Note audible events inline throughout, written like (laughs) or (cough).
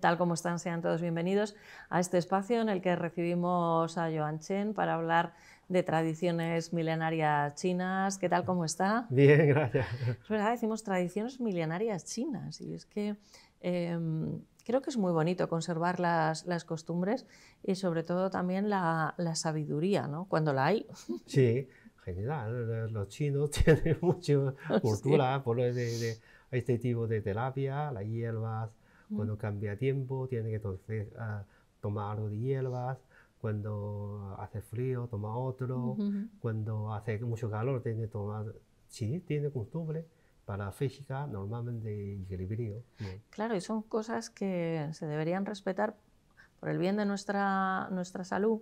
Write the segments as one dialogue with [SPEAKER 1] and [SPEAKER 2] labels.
[SPEAKER 1] tal? como están? Sean todos bienvenidos a este espacio en el que recibimos a Joan Chen para hablar de tradiciones milenarias chinas. ¿Qué tal? ¿Cómo está? Bien, gracias. Es verdad, decimos tradiciones milenarias chinas y es que em, creo que es muy bonito conservar las, costumbres y sobre todo también la, sabiduría, ¿no? Cuando la hay.
[SPEAKER 2] (laughs) Sí, general, los chinos (laughs) tienen mucha cultura por lo de, este tipo de terapia, las hierbas, cuando cambia tiempo, tiene que ah, tomar algo de hierbas. Cuando hace frío, toma otro. Cuando hace mucho calor, tiene que tomar. Sí, tiene costumbre para física normalmente equilibrio.
[SPEAKER 1] Claro, y son cosas que se deberían respetar por el bien de nuestra, nuestra salud,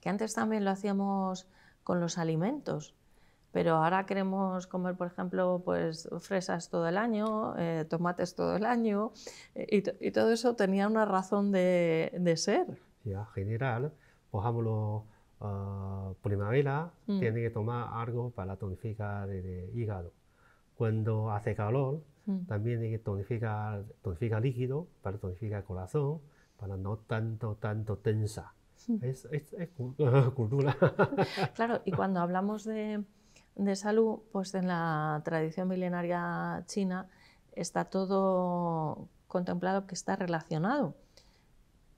[SPEAKER 1] que antes también lo hacíamos con los alimentos pero ahora queremos comer, por ejemplo, pues fresas todo el año, eh, tomates todo el año, eh, y, todo eso tenía una razón de, ser.
[SPEAKER 2] Ya, general, por pues ejemplo, ah, primavera mm. tiene que tomar algo para tonificar el, hígado. Cuando hace calor, mm. también tiene que tonificar, tonificar líquido para tonificar el corazón, para no tanto, tanto tensa. Mm. es (laughs) cultura.
[SPEAKER 1] claro, y cuando hablamos de, de salud, pues en la tradición milenaria china está todo contemplado que está relacionado,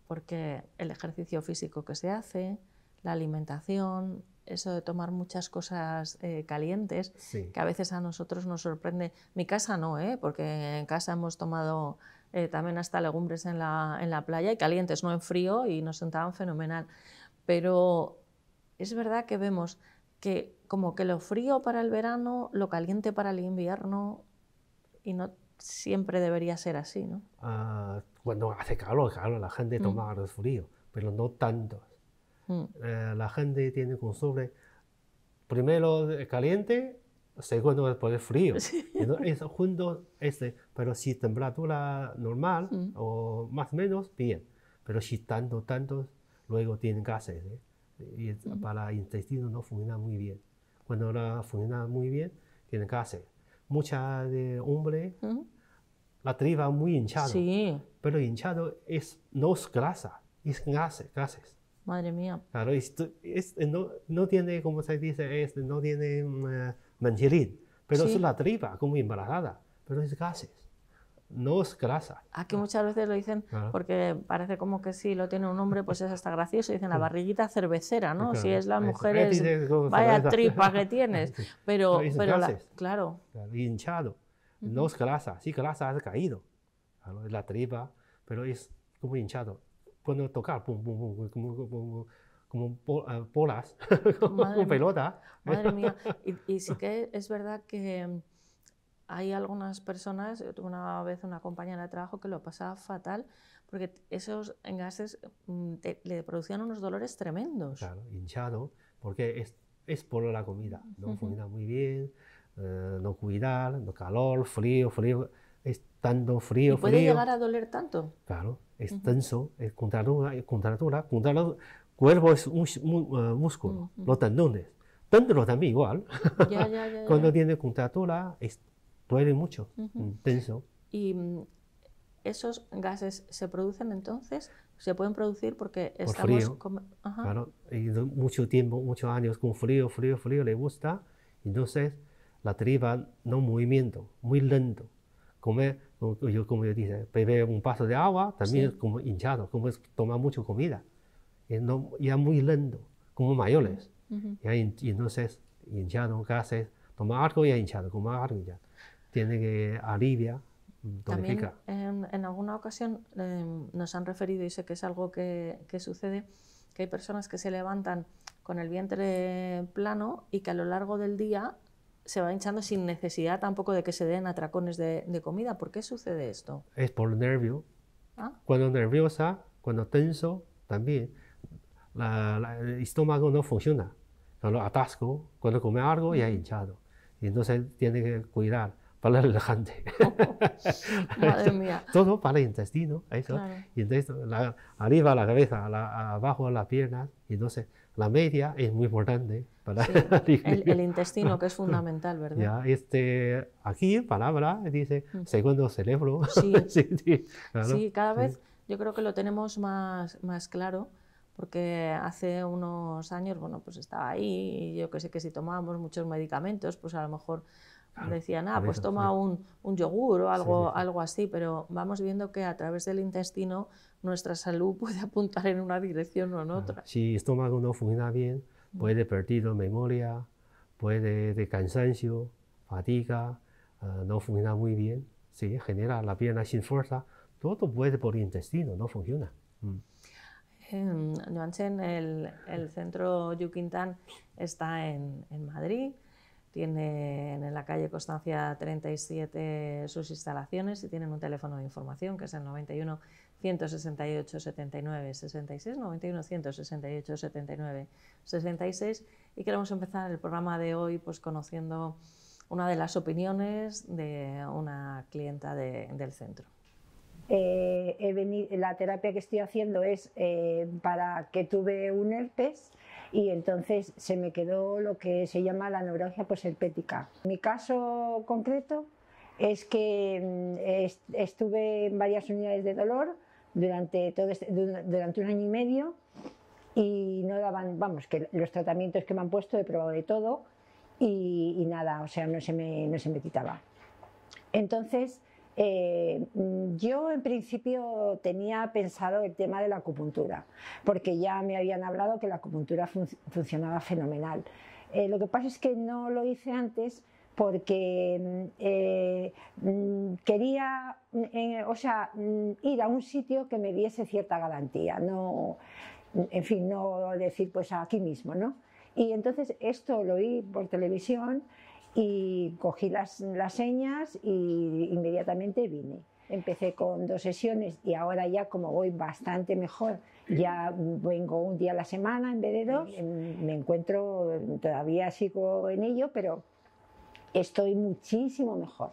[SPEAKER 1] porque el ejercicio físico que se hace, la alimentación, eso de tomar muchas cosas eh, calientes, que a veces a nosotros nos sorprende. Mi casa no, ¿eh? porque en casa hemos tomado eh, también hasta legumbres en la, en la playa y calientes, no en frío, y nos sentaban fenomenal. Pero es verdad que vemos que como que lo frío para el verano, lo caliente para el invierno, y no siempre debería ser así, ¿no?
[SPEAKER 2] Ah, cuando hace calor, claro, la gente mm. toma mm. el frío, pero no tanto. Mm. Eh, la gente tiene costumbre, primero caliente, segundo después frío. (laughs) junto pero si temperatura normal mm. o más o menos, bien. Pero si tanto, tanto, luego tienen gases. ¿eh? para el intestino no funciona muy bien. Cuando no funciona muy bien, tiene gases. mucha de hombre, la tripa muy hinchada. Pero hinchado es, no es grasa, es gases. gases. Madre mía. Claro, no, tiene, como se dice, no tiene uh, pero es la tripa como embarazada, pero es gases no es grasa. Aquí
[SPEAKER 1] muchas veces lo dicen porque parece como que si lo tiene un hombre, pues es hasta gracioso. Dicen la barriguita cervecera, ¿no? Si es la mujer, es, vaya tripa que (laughs) tienes. Pero, es pero claro.
[SPEAKER 2] Hinchado. No es grasa. Sí, grasa ha caído. Es la tripa, pero es como hinchado. Pueden tocar, pum, pum, pum, como bolas, como eh, (laughs) pelota. Madre mía,
[SPEAKER 1] (laughs) y sí que es verdad que hay algunas personas, yo tuve una vez una compañera de trabajo que lo pasaba fatal porque esos engases mm, le producían unos dolores tremendos. Claro,
[SPEAKER 2] hinchado, porque es, por la comida, no muy bien, eh, no cuidar, no calor, frío, frío, es tanto frío, puede llegar a
[SPEAKER 1] doler tanto?
[SPEAKER 2] Claro, es tenso, es contratura, contratura, cuerpo es un, eh, músculo, los tendones. Dentro también igual. (laughs) Cuando tiene contratura, es Duele mucho, intenso.
[SPEAKER 1] ¿Y mm, esos gases se producen entonces? ¿Se pueden producir porque estamos... claro,
[SPEAKER 2] mucho tiempo, muchos años con frío, frío, frío, le gusta. Entonces, la triba no movimiento, muy lento. Comer, yo, como yo dije, beber un paso de agua, también es como hinchado, como es tomar mucha comida. Y eh, no, ya muy lento, como mayores. y entonces, hinchado, gases, tomar algo ya hinchado, como algo hinchado tiene que aliviar, También,
[SPEAKER 1] em, en alguna ocasión em, nos han referido, y sé que es algo que, sucede, que hay personas que se levantan con el vientre plano y que a lo largo del día se va hinchando sin necesidad tampoco de que se den atracones de, comida. ¿Por qué sucede esto?
[SPEAKER 2] Es por nervio. Ah. Cuando nerviosa, cuando tenso, también el estómago no funciona. Cuando atasco, cuando come algo ya mm. hinchado. Y entonces tiene que cuidar para relajante. (laughs) Madre Todo para el intestino, eso. entonces, la, arriba la cabeza, la, abajo las piernas, y entonces la media es muy importante para (laughs) el, el,
[SPEAKER 1] intestino, que es fundamental, (laughs) ¿verdad? Ya,
[SPEAKER 2] este, aquí, palabra, dice segundo cerebro. Sí, sí, sí, cada vez
[SPEAKER 1] yo creo que lo tenemos más, más claro porque hace unos años, bueno, pues estaba ahí, y yo que sé que si tomábamos muchos medicamentos, pues a lo mejor Decían, ah, pues toma un, yogur o algo, algo así, pero vamos viendo que a través del intestino nuestra salud (laughs) puede apuntar en una dirección o en otra.
[SPEAKER 2] Si el estómago no funciona bien, mm. puede perder memoria, puede de cansancio, fatiga, ah, no funciona muy bien, ¿sí? genera la pierna sin fuerza, todo puede por el intestino, no funciona. Mm.
[SPEAKER 1] En Joanchen, el, el centro Yukintan está en, en Madrid tienen en la calle Constancia 37 sus instalaciones y tienen un teléfono de información que es el 91 168 79 66, 91 168 79 66 y queremos empezar el programa de hoy pues conociendo una de las opiniones de una clienta del centro.
[SPEAKER 3] Eh, la terapia que estoy haciendo es eh, para que tuve un herpes y entonces se me quedó lo que se llama la neuralgia posherpética. Mi caso concreto es que mm, estuve en varias unidades de dolor durante, todo este, durante un año y medio y no daban, vamos, que los tratamientos que me han puesto he probado de todo y, nada, o sea, no se me, no se me quitaba. Entonces, eh, mm, yo en principio tenía pensado el tema de la acupuntura, porque ya me habían hablado que la acupuntura funcionaba fenomenal. Eh, lo que pasa es que no lo hice antes porque mm, eh, mm, quería o sea, ir a un sitio que me diese cierta garantía, no, en fin, no decir pues aquí mismo, ¿no? Y entonces esto lo oí por televisión y cogí las, las señas y inmediatamente vine. Empecé con dos sesiones y ahora ya como voy bastante mejor, ya vengo un día a la semana en vez de dos, em, me encuentro, todavía sigo en ello, pero estoy muchísimo mejor.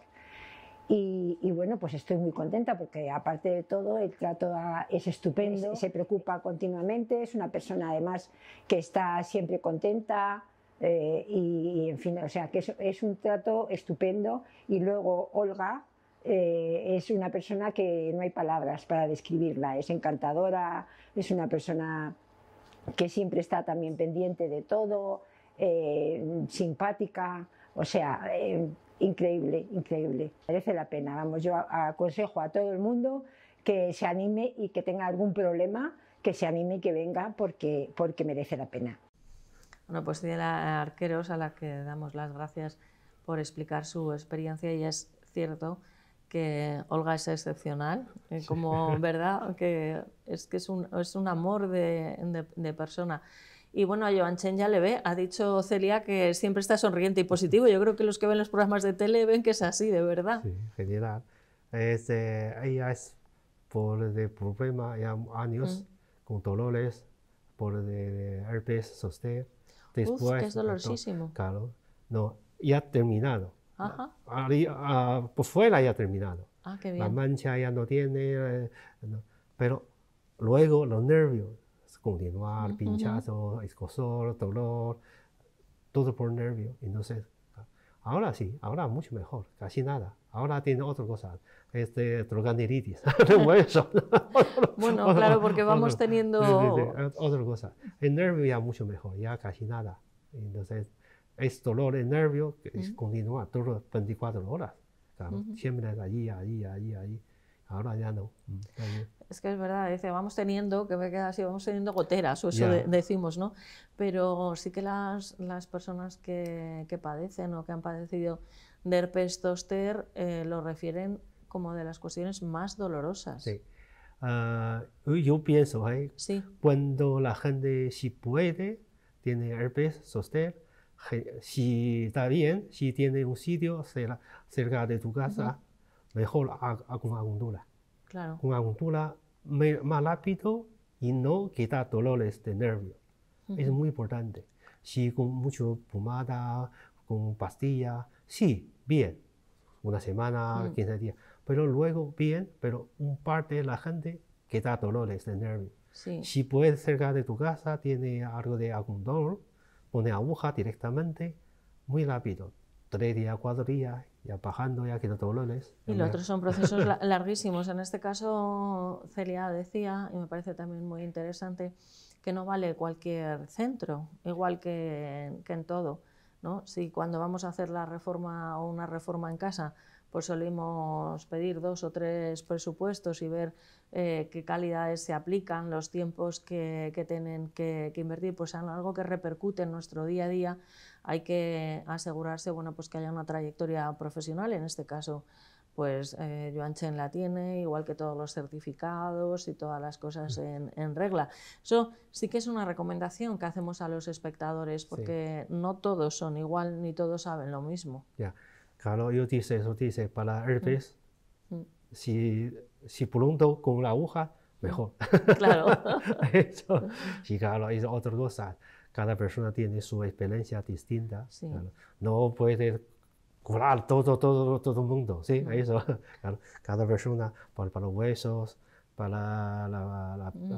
[SPEAKER 3] Y, bueno, pues estoy muy contenta porque aparte de todo el trato es estupendo, se preocupa continuamente, es una persona además que está siempre contenta, eh, y, en fin, o sea, que es, un trato estupendo. Y luego Olga eh, es una persona que no hay palabras para describirla, es encantadora, es una persona que siempre está también pendiente de todo, eh, simpática, o sea, increíble, increíble. Merece la pena, vamos, yo aconsejo a todo el mundo que se anime y que tenga algún problema, que se anime y que venga porque merece la pena.
[SPEAKER 1] Bueno, pues tiene a Arqueros, a la que damos las gracias por explicar su experiencia y es cierto que Olga es excepcional, eh, como (laughs) verdad, que es que es un, es un amor de, de, persona. Y bueno, a Joan Chen ya le ve, ha dicho Celia que siempre está sonriente y positivo. Yo creo que los que ven los programas de tele ven que es así, de verdad.
[SPEAKER 2] Sí, genial. Es, eh, ella es por de problema ya años mm. con dolores por de herpes sostén Después, Claro, no, ya terminado. Ajá. Ah, por fuera ya terminado. Ah, La mancha ya no tiene, eh, pero luego los nervios, continuar, pinchazos, pinchazo, escosor, dolor, todo por nervio. Entonces, Ahora sí, ahora mucho mejor, casi nada. Ahora tiene otra cosa, este, troganeritis, hueso. (laughs) (laughs) bueno, (laughs) claro, porque vamos teniendo... otra cosa. El nervio ya mucho mejor, ya casi nada. Entonces, es dolor en nervio que uh -huh. continúa, 24 horas. siempre Siempre allí, allí, allí, allí. Ahora ya no. Mm.
[SPEAKER 1] Es que es verdad, dice, vamos teniendo, que me queda así, vamos teniendo goteras, o eso decimos, ¿no? Pero sí que las, personas que, padecen o que han padecido de herpes zoster eh, lo refieren como de las cuestiones más dolorosas. Sí.
[SPEAKER 2] Ah, yo pienso, ¿eh? cuando la gente, si puede, tiene herpes zoster, si está bien, si tiene un sitio cerca, de tu casa, mejor a, con agundura Claro. Con acupuntura más rápido y no queda dolores de nervio. Es muy importante. Si con mucho pomada, con pastilla, sí, bien. Una semana, 15 días. Pero luego, bien, pero un parte de la gente que da dolores de nervio. Si puedes cerca de tu casa, tiene algo de algún dolor, pone aguja directamente, muy rápido tres días, cuatro ya bajando, ya quitando Y los otros son procesos (laughs)
[SPEAKER 1] larguísimos. En este caso, Celia decía, y me parece también muy interesante, que no vale cualquier centro, igual que, que en todo. ¿no? Si cuando vamos a hacer la reforma o una reforma en casa, pues solemos pedir dos o tres presupuestos y ver eh, qué calidades se aplican, los tiempos que, que tienen que, que, invertir, pues algo que repercute en nuestro día a día, hay que asegurarse bueno, pues que haya una trayectoria profesional, en este caso pues eh, Joan Chen la tiene, igual que todos los certificados y todas las cosas mm. en, regla. Eso sí que es una recomendación que hacemos a los espectadores, porque no todos son igual ni todos saben lo mismo.
[SPEAKER 2] Ya, claro, yo dice eso, dice, para herpes, mm. Mm. mm. si, si pronto con la aguja, mejor. Claro. (laughs) eso, sí, claro, es otra cosa cada persona tiene su experiencia distinta. No puede curar todo, todo, todo el mundo, Eso, (laughs) Cada persona, para, los huesos, para mm.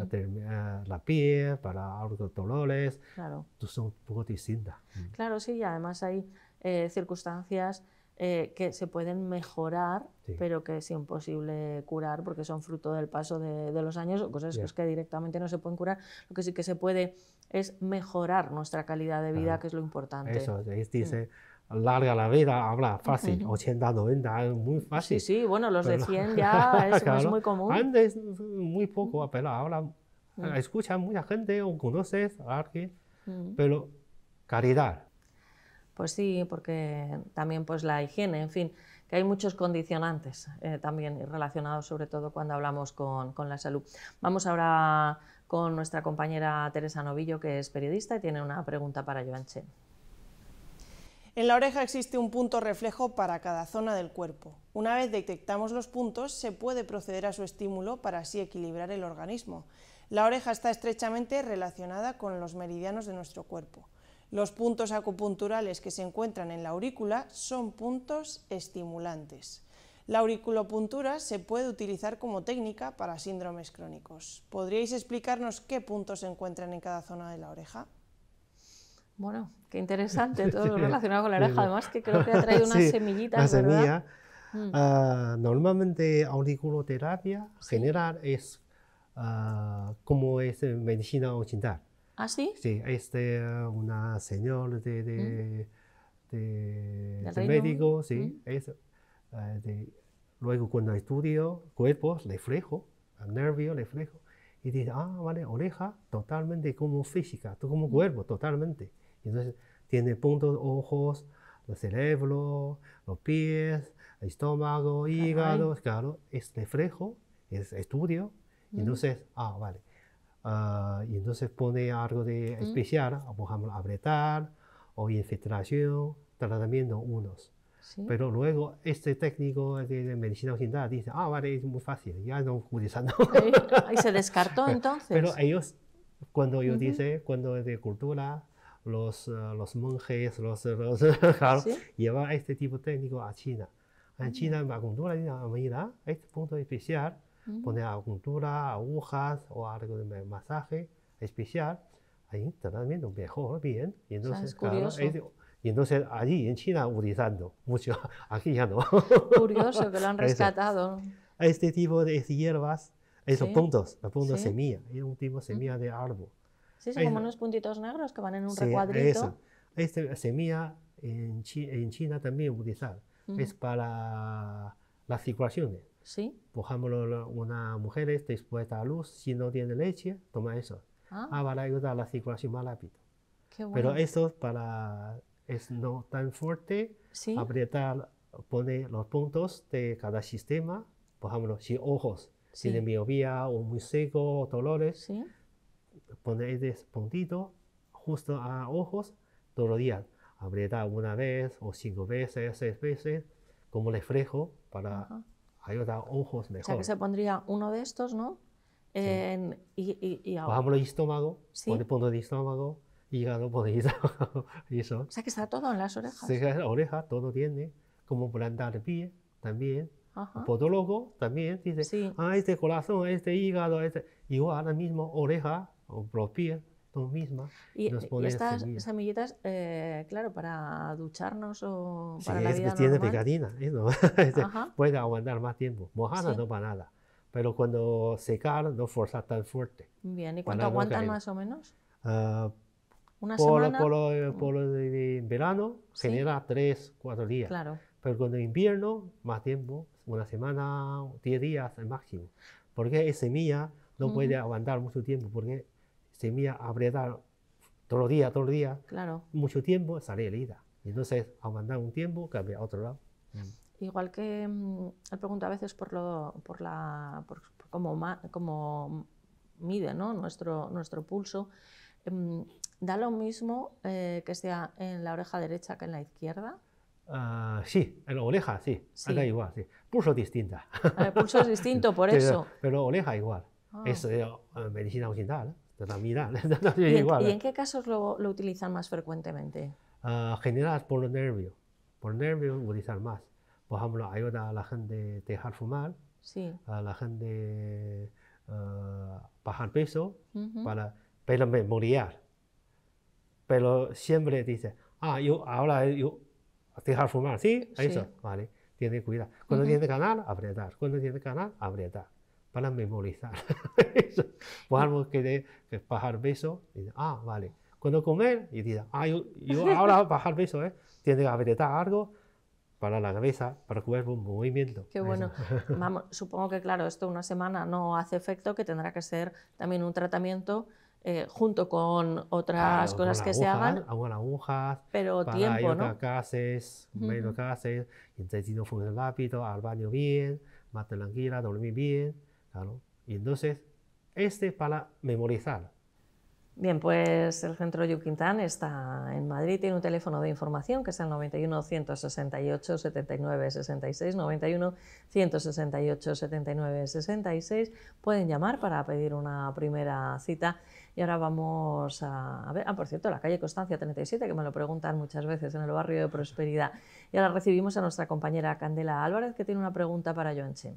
[SPEAKER 2] ah, la, piel, para los dolores, claro. son un poco distintas.
[SPEAKER 1] Mm. Claro, sí, y además hay eh, circunstancias eh, que se pueden mejorar, pero que es imposible curar porque son fruto del paso de, de los años o cosas que, directamente no se pueden curar. Lo que sí que se puede es mejorar nuestra calidad de vida, que es lo importante. Eso,
[SPEAKER 2] dice, larga la vida, habla fácil, 80, 90, muy fácil. Sí, sí, bueno, los de 100 (laughs) ya es, muy común. Antes muy poco, pero ahora mm. escuchan mucha gente o conoces a alguien, mm. pero caridad,
[SPEAKER 1] pues sí, porque también pues la higiene, en fin, que hay muchos condicionantes eh, también relacionados sobre todo cuando hablamos con, con la salud. Vamos ahora con nuestra compañera Teresa Novillo, que es periodista y tiene una pregunta para Joan Chen. En la oreja existe un punto reflejo para cada zona del cuerpo. Una vez detectamos los puntos, se puede proceder a su estímulo para así equilibrar el organismo. La oreja está estrechamente relacionada con los meridianos de nuestro cuerpo. Los puntos acupunturales que se encuentran en la aurícula son puntos estimulantes. La auriculopuntura se puede utilizar como técnica para síndromes crónicos. ¿Podríais explicarnos qué puntos se encuentran en cada zona de la oreja? Bueno, qué interesante, todo lo (laughs) relacionado con la oreja, además que creo que ha traído unas semillitas, una (laughs) ¿verdad? Semilla.
[SPEAKER 2] Ah, mm. normalmente auriculoterapia general es ah, como es medicina occidental ¿Ah, sí? Sí, este, una señora de, de, mm. médico, sí. Mm. Es, eh, luego cuando estudio cuerpos, reflejo, nervio, reflejo, y dice, ah, vale, oreja totalmente como física, como mm. cuerpo, totalmente. Entonces tiene puntos, ojos, los cerebro, los pies, estómago, hígado, claro, es reflejo, es estudio. y Entonces, ah, vale, Ah, y entonces pone algo de especial, por ejemplo, apretar o infiltración, tratamiento unos. Pero luego este técnico de, medicina occidental dice, ah, vale, es muy fácil, ya no utilizando. (laughs)
[SPEAKER 1] Ahí se descartó entonces. Pero
[SPEAKER 2] ellos, cuando yo dice, cuando es de cultura, los, ah, los monjes, los, los (laughs) claro, este tipo de técnico a China. En ah, China, en la cultura mira, la este punto especial poner agujas o algo de masaje especial. Ahí viendo mejor, bien. Y entonces, es y entonces allí en China utilizando mucho, (laughs) aquí ya no. Curioso que lo han (laughs) rescatado. Este tipo de hierbas, esos puntos, los puntos semilla, es un tipo de semilla de árbol. Sí, son como unos
[SPEAKER 1] puntitos negros que van en un sí, recuadrito. Eso.
[SPEAKER 2] Esta semilla en, China, en China también utilizar. Es para las circulaciones. ¿Sí? Por una mujer está expuesta a luz, si no tiene leche, toma eso. Ah. para ayudar a la circulación más rápido. Pero eso para, es no tan fuerte, ¿Sí? apretar, poner los puntos de cada sistema, por si ojos, si de miopía o muy seco o dolores, ¿Sí? poner ese puntito justo a ojos todos los días. aprieta una vez o cinco veces, seis veces, como reflejo para hay ojos mejor. O sea, que se
[SPEAKER 1] pondría uno de estos, ¿no? y, Por
[SPEAKER 2] el estómago, ¿Sí? punto de estómago, hígado, (laughs) O sea,
[SPEAKER 1] que está todo en las orejas. Sí,
[SPEAKER 2] las todo tiene, como plantar pie también. Ajá. Podólogo también dice, ah, este corazón, este hígado, este-". Igual, ahora mismo, oreja, o los tú misma y, estas
[SPEAKER 1] semillitas, eh, claro, para ducharnos o para la vida tiene
[SPEAKER 2] ¿eh? (laughs) puede aguantar más tiempo. Mojada no para nada, pero cuando secar no forzar tan fuerte. Bien, ¿y cuánto aguanta más o menos? Ah, una semana. Por, eh, mm. por, verano genera tres, cuatro días. Claro. Pero cuando invierno, más tiempo, una semana, 10 días al máximo. Porque esa semilla no puede aguantar mucho tiempo, porque se me todos todo días, todos los días, claro. mucho tiempo, sale herida. Entonces, mandar un tiempo, cambia a otro lado.
[SPEAKER 1] Mm. Igual que mm, le pregunto a veces por, lo, por, la, por, cómo, mide ¿no? nuestro, nuestro pulso, em, ¿da lo mismo eh, que sea en la oreja derecha que en la izquierda?
[SPEAKER 2] Ah, sí, en la oreja, sí, igual, sí. Pulso distinta.
[SPEAKER 1] Ah, el pulso es distinto, por (laughs) eso.
[SPEAKER 2] Pero, oreja igual. Ah. Es eh, medicina occidental. ¿eh? (laughs) de la ¿Y, igual, ¿eh? en,
[SPEAKER 1] qué casos lo, utilizan más frecuentemente?
[SPEAKER 2] Ah, Generadas por los nervios. Por nervios utilizan más. Por ejemplo, ayuda a la gente a dejar fumar, sí. a ah, la gente uh, bajar peso, para, pero memoriar. Pero siempre dice, ah, yo ahora yo dejar fumar, ¿sí? Eso, vale. Tiene cuidado. Cuando tiene canal apretar. Cuando tiene canal apretar para memorizar. (laughs) por pues algo que, que bajar peso, dice, ah, vale. Cuando comer, y dice, ah, yo, yo ahora (laughs) bajar peso, ¿eh? Tiene que apretar algo para la cabeza, para el un movimiento. Qué bueno. (laughs) Vamos,
[SPEAKER 1] supongo que, claro, esto una semana no hace efecto, que tendrá que ser también un tratamiento eh, junto con otras cosas que se hagan.
[SPEAKER 2] Algunas agujas, pero para tiempo, ¿no? Cases, uh -huh. menos gases, intestino funciona rápido, al baño bien, más tranquila, dormir bien. Ah, y entonces, este para memorizar.
[SPEAKER 1] Bien, pues el Centro Yuquintán está en Madrid, tiene un teléfono de información que es el 91 168 79 66, 91 168 79 66. Pueden llamar para pedir una primera cita. Y ahora vamos a, a ver, ah, por cierto, la calle Constancia 37, que me lo preguntan muchas veces en el barrio de Prosperidad. Y ahora recibimos a nuestra compañera Candela Álvarez, que tiene una pregunta para Joan Chen.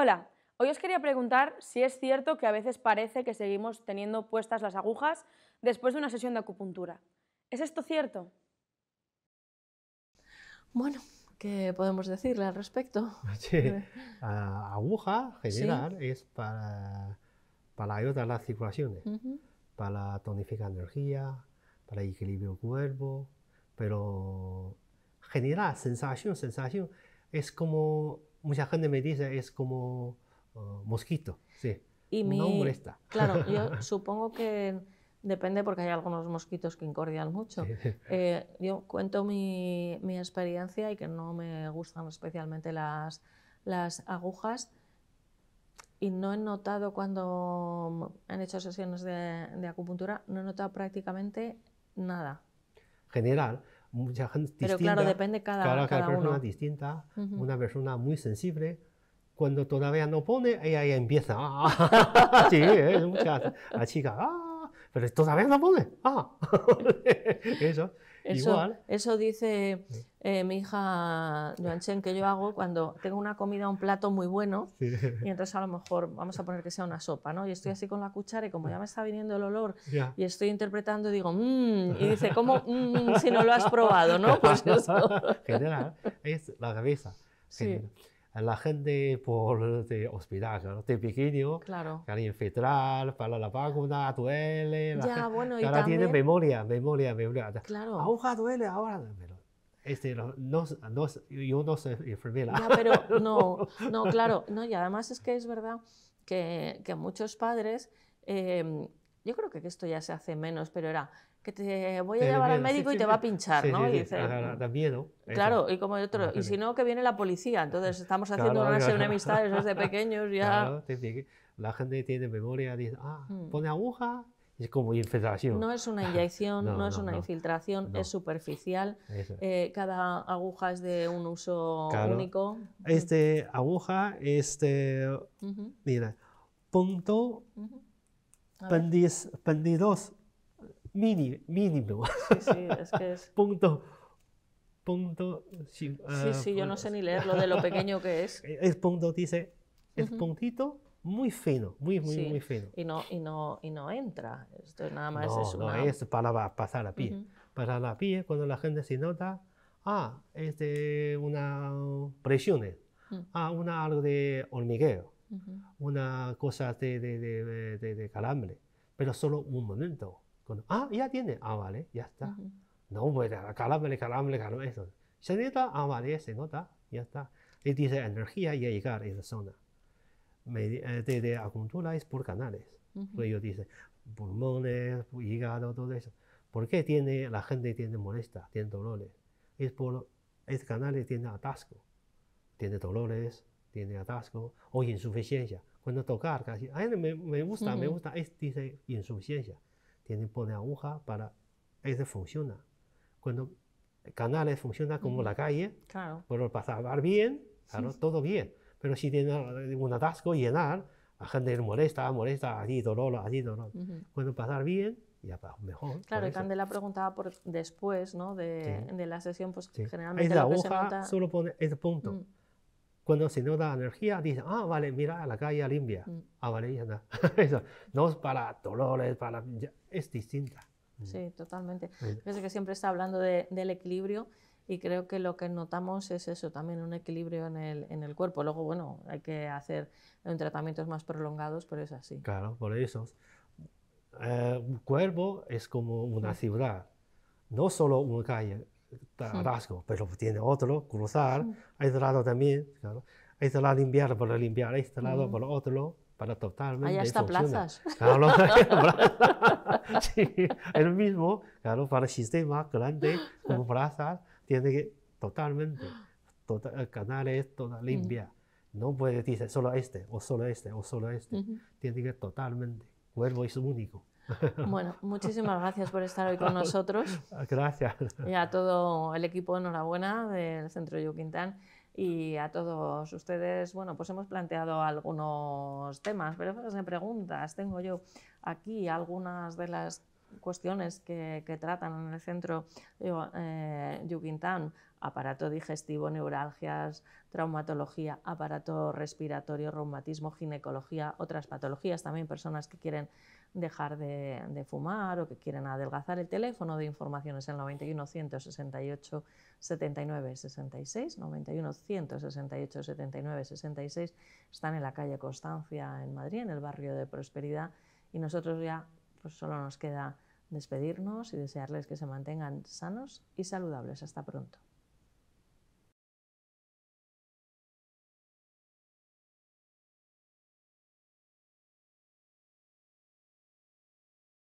[SPEAKER 1] Hola, hoy os quería preguntar si es cierto que a veces parece que seguimos teniendo puestas las agujas después de una sesión de acupuntura. ¿Es esto cierto? Bueno, ¿qué podemos decirle al respecto?
[SPEAKER 2] (laughs) aguja general es para, para ayudar a las circulaciones, para tonificar energía, para equilibrio el cuerpo, pero general, sensación, sensación es como mucha gente me dice es como uh, mosquito, sí. Y no molesta. Claro, (laughs) yo
[SPEAKER 1] supongo que depende porque hay algunos mosquitos que incordian mucho. (laughs) Eh, yo cuento mi, experiencia y que no me gustan especialmente las, agujas y no he notado cuando han hecho sesiones de, de acupuntura, no he notado prácticamente nada.
[SPEAKER 2] General, mucha gente Pero distinta. claro, depende cada, cada, cada persona uno. distinta. Una persona muy sensible, cuando todavía no pone, ella empieza. Ah". (laughs) sí, es ¿eh? mucha chica. Ah, pero todavía no pone. Ah. (laughs) Eso.
[SPEAKER 1] Eso, dice eh, mi hija Joanchen que yo hago cuando tengo una comida, un plato muy bueno, y entonces a lo mejor vamos a poner que sea una sopa, ¿no? Y estoy así con la cuchara y como ya me está viniendo el olor y estoy interpretando, digo, mmm, y (laughs) dice, ¿cómo mm, si no lo has probado, no? (laughs) Pues eso. General,
[SPEAKER 2] es la cabeza. Sí la gente por de este, hospital, ¿no? de pequeño, claro. para infiltrar, para la vacuna, duele. ya, ahora tiene memoria, memoria, memoria. Claro. Ahora duele, ahora Este, no, no, yo no soy enfermera. pero (laughs) no, claro,
[SPEAKER 1] no, y además es que es verdad que, muchos padres, eh, yo creo que esto ya se hace menos, pero era, voy a llevar al médico y te va a pinchar, ¿no? dice, da,
[SPEAKER 2] miedo. Claro,
[SPEAKER 1] y como otro, y si no, que viene la policía. Entonces estamos haciendo una unas de enemistades desde pequeños ya.
[SPEAKER 2] la gente tiene memoria, dice, ah, hmm. pone aguja, es como infiltración. No
[SPEAKER 1] es una (laughs) inyección, no, es una infiltración, es superficial. Eh, cada aguja es de un uso único.
[SPEAKER 2] Este aguja, este, mira, punto uh mínimo. mínimo. Sí, sí, es que es... (laughs) punto. Punto. Ah, sí, sí, yo no pues, sé ni leer lo de lo pequeño que es. (laughs) Es punto, dice. Es puntito muy fino, muy, muy, muy fino.
[SPEAKER 1] Y no, y no, y no entra. Esto nada más no, es una... No, es
[SPEAKER 2] para pasar a pie. a Para la pie, cuando la gente se nota, ah, es de una presión, mm. ah, una algo de hormigueo, una cosa de, de, de, de, calambre, pero solo un momento ah, ya tiene. Ah, vale, ya está. No puede, calámele, calámele, calámele. Eso. Se nota, ah, vale, se nota, ya está. Y dice energía y llegar a esa zona. de, de es por canales. Pues yo dice, pulmones, hígado, todo eso. ¿Por qué tiene, la gente tiene molestia, tiene dolores? Es por, es canales, tiene atasco, tiene dolores, tiene atasco o insuficiencia. Cuando tocar, casi, ay, me, me gusta, me gusta, es, dice insuficiencia tiene pone aguja para eso funciona. Cuando canales funciona como la calle, claro. pasar bien, todo bien. Pero si tiene un atasco llenar, la gente molesta, molesta, allí dolor, allí dolor. puede Cuando pasar bien, ya mejor. Claro, y Candela
[SPEAKER 1] preguntaba por después ¿no? de, de la sesión, pues generalmente es la aguja,
[SPEAKER 2] solo pone ese punto. Mm. Cuando se nota energía, dice, ah, vale, mira, la calle limpia. Mm. Ah, vale, ya está. (laughs) Eso no es para dolores, para... es distinta. Sí,
[SPEAKER 1] mm. totalmente. Pienso que siempre está hablando del equilibrio y creo que lo que notamos es eso, también un equilibrio en el, en el cuerpo. Luego, bueno, hay que hacer tratamientos más prolongados, pero es así.
[SPEAKER 2] Claro, por eso. Eh, un cuerpo es como una mm. ciudad, no solo una calle pero tiene otro, cruzar, a este lado también, este lado limpiar para limpiar, a este lado para otro, para totalmente. Allá está plazas. Claro, (laughs) (laughs) sí, el mismo, claro, para el sistema grande como plazas, tiene que totalmente, total, es toda limpia. No puede decir solo este, o solo este, o solo este. Tiene que totalmente, cuerpo es único. (laughs)
[SPEAKER 1] Bueno, muchísimas gracias por estar hoy con nosotros. Gracias. Y a todo el equipo, enhorabuena del Centro Yuquintán. Y a todos ustedes, bueno, pues hemos planteado algunos temas, pero de preguntas. Tengo yo aquí algunas de las cuestiones que, tratan en el centro digo, eh, aparato digestivo, neuralgias, traumatología, aparato respiratorio, reumatismo, ginecología, otras patologías, también personas que quieren dejar de, fumar o que quieren adelgazar. El teléfono de información es el 91 168 79 66, 91 168 79 66. Están en la calle Constancia en Madrid, en el barrio de Prosperidad y nosotros ya pues solo nos queda despedirnos y desearles que se mantengan sanos y saludables. Hasta pronto.